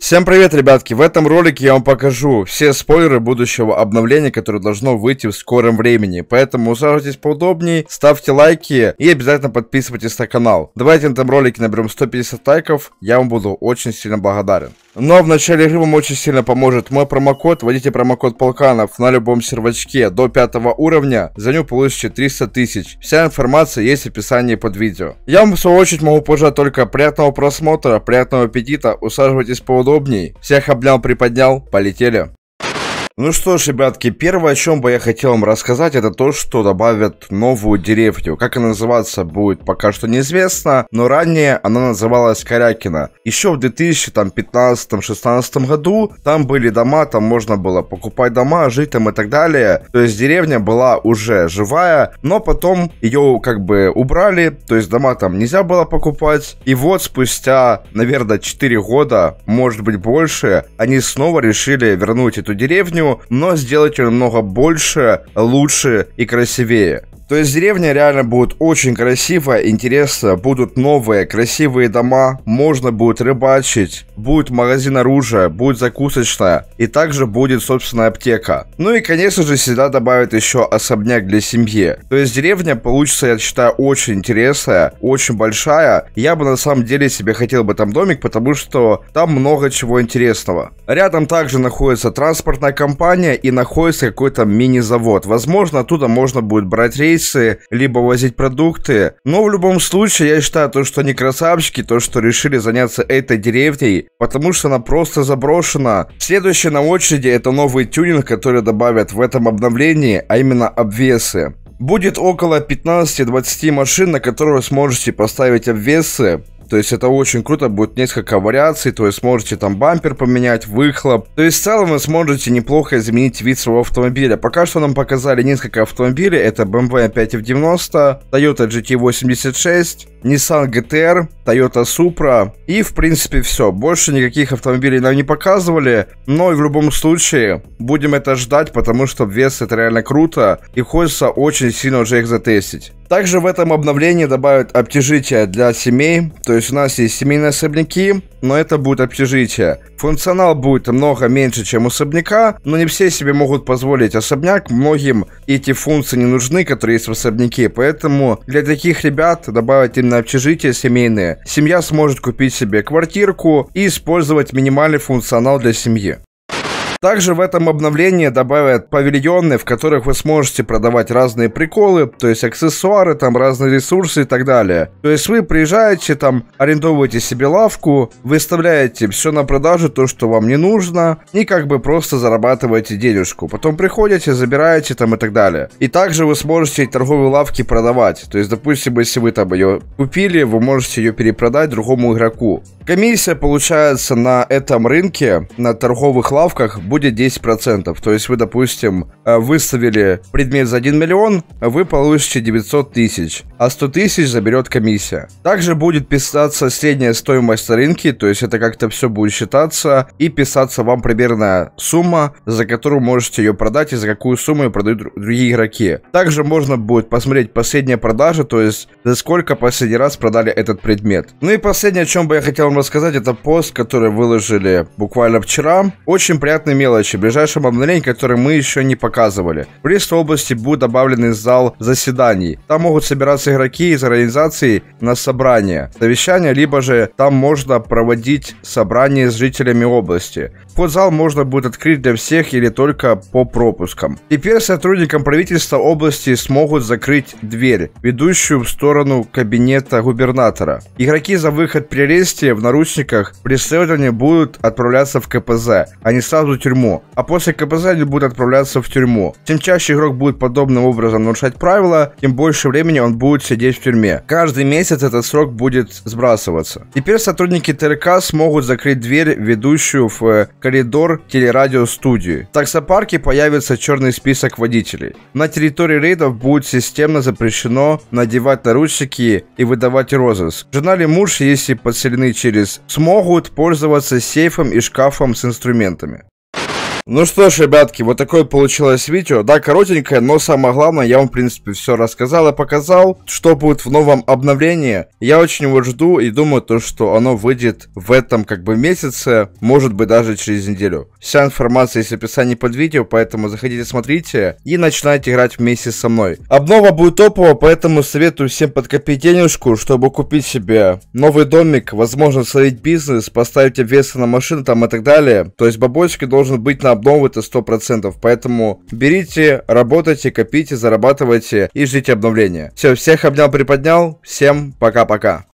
Всем привет, ребятки! В этом ролике я вам покажу все спойлеры будущего обновления, которое должно выйти в скором времени. Поэтому усаживайтесь поудобнее, ставьте лайки и обязательно подписывайтесь на канал. Давайте на этом ролике наберем 150 лайков, я вам буду очень сильно благодарен. Но ну, а в начале игры вам очень сильно поможет мой промокод. Вводите промокод Полканов на любом сервачке до 5 уровня. За него получите 300 тысяч. Вся информация есть в описании под видео. Я вам в свою очередь могу пожелать только приятного просмотра, приятного аппетита. Усаживайтесь поудобнее злобней. Всех обнял, приподнял. Полетели. Ну что ж, ребятки, первое, о чем бы я хотел вам рассказать, это то, что добавят новую деревню. Как она называться будет, пока что неизвестно, но ранее она называлась Корякина. Еще в 2015-16 году там были дома, там можно было покупать дома, жить там и так далее. То есть деревня была уже живая, но потом ее как бы убрали, то есть дома там нельзя было покупать. И вот спустя, наверное, 4 года, может быть больше, они снова решили вернуть эту деревню, но сделать ее намного больше, лучше и красивее. То есть деревня реально будет очень красивая, интересно, будут новые красивые дома, можно будет рыбачить, будет магазин оружия, будет закусочная и также будет собственная аптека. Ну и конечно же всегда добавят еще особняк для семьи. То есть деревня получится, я считаю, очень интересная, очень большая. Я бы на самом деле себе хотел бы там домик, потому что там много чего интересного. Рядом также находится транспортная компания и находится какой-то мини-завод. Возможно, оттуда можно будет брать рейс рейсы, либо возить продукты. Но в любом случае, я считаю, то, что они красавчики, то, что решили заняться этой деревней, потому что она просто заброшена. Следующее на очереди это новый тюнинг, который добавят в этом обновлении, а именно обвесы. Будет около 15-20 машин, на которые сможете поставить обвесы. То есть это очень круто, будет несколько вариаций, то есть сможете там бампер поменять, выхлоп. То есть в целом вы сможете неплохо изменить вид своего автомобиля. Пока что нам показали несколько автомобилей, это BMW 5 90, Toyota GT86, Nissan GTR, Toyota Supra и, в принципе, все. Больше никаких автомобилей нам не показывали, но и в любом случае будем это ждать, потому что вес это реально круто и хочется очень сильно уже их затестить. Также в этом обновлении добавят общежитие для семей, то есть у нас есть семейные особняки, но это будет общежитие. Функционал будет много меньше, чем у особняка, но не все себе могут позволить особняк, многим эти функции не нужны, которые есть в особняке, поэтому для таких ребят добавить им на общежитие семейное, семья сможет купить себе квартирку и использовать минимальный функционал для семьи. Также в этом обновлении добавят павильоны, в которых вы сможете продавать разные приколы, то есть аксессуары, там разные ресурсы и так далее. То есть вы приезжаете, там арендовываете себе лавку, выставляете все на продажу, то, что вам не нужно, и как бы просто зарабатываете денежку. Потом приходите, забираете там и так далее. И также вы сможете торговые лавки продавать. То есть, допустим, если вы там ее купили, вы можете ее перепродать другому игроку. Комиссия получается на этом рынке, на торговых лавках будет 10%. То есть вы, допустим, э, выставили предмет за 1 миллион, вы получите 900 тысяч, а 100 тысяч заберет комиссия. Также будет писаться средняя стоимость рынки, то есть это как-то все будет считаться, и писаться вам примерная сумма, за которую можете ее продать и за какую сумму ее продают другие игроки. Также можно будет посмотреть последние продажи, то есть за сколько последний раз продали этот предмет. Ну и последнее, о чем бы я хотел вам рассказать, это пост, который выложили буквально вчера. Очень приятный мелочи, в ближайшем обновлении, которое мы еще не показывали. В Брестской области будет добавлен зал заседаний. Там могут собираться игроки из организации на собрание. совещания, либо же там можно проводить собрания с жителями области. Вход зал можно будет открыть для всех или только по пропускам. Теперь сотрудникам правительства области смогут закрыть дверь, ведущую в сторону кабинета губернатора. Игроки за выход при аресте в наручниках при следовании будут отправляться в КПЗ, а не сразу в тюрьму, а после КПЗ они будут отправляться в тюрьму. Чем чаще игрок будет подобным образом нарушать правила, тем больше времени он будет сидеть в тюрьме. Каждый месяц этот срок будет сбрасываться. Теперь сотрудники ТРК смогут закрыть дверь, ведущую в э, коридор телерадиостудии. В таксопарке появится черный список водителей. На территории рейдов будет системно запрещено надевать наручники и выдавать розыск. В журнале муж, если подселены через «смогут», пользоваться сейфом и шкафом с инструментами. Ну что ж, ребятки, вот такое получилось видео. Да, коротенькое, но самое главное, я вам, в принципе, все рассказал и показал, что будет в новом обновлении. Я очень его жду и думаю, то, что оно выйдет в этом, как бы, месяце, может быть, даже через неделю. Вся информация есть в описании под видео, поэтому заходите, смотрите и начинайте играть вместе со мной. Обнова будет топовая, поэтому советую всем подкопить денежку, чтобы купить себе новый домик, возможно, словить бизнес, поставить обвесы на машину там и так далее. То есть бабочки должен быть на обновы это 100%. Поэтому берите, работайте, копите, зарабатывайте и ждите обновления. Все, всех обнял, приподнял. Всем пока-пока.